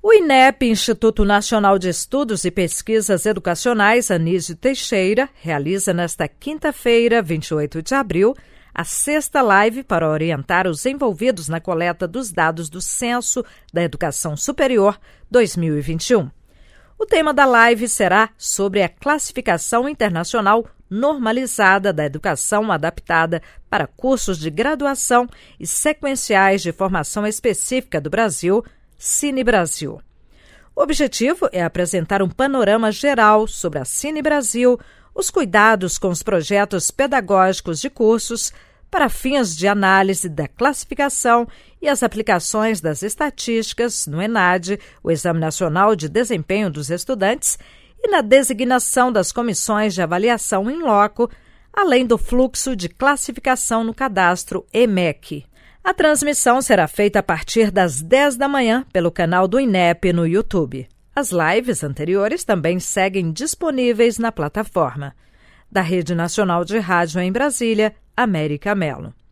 O INEP, Instituto Nacional de Estudos e Pesquisas Educacionais, Anísio Teixeira, realiza nesta quinta-feira, 28 de abril, a sexta live para orientar os envolvidos na coleta dos dados do Censo da Educação Superior 2021. O tema da live será sobre a classificação internacional normalizada da educação adaptada para cursos de graduação e sequenciais de formação específica do Brasil Cine Brasil. O objetivo é apresentar um panorama geral sobre a Cine Brasil, os cuidados com os projetos pedagógicos de cursos, para fins de análise da classificação e as aplicações das estatísticas no ENAD, o Exame Nacional de Desempenho dos Estudantes, e na designação das comissões de avaliação em loco, além do fluxo de classificação no cadastro EMEC. A transmissão será feita a partir das 10 da manhã pelo canal do INEP no YouTube. As lives anteriores também seguem disponíveis na plataforma. Da Rede Nacional de Rádio em Brasília, América Melo.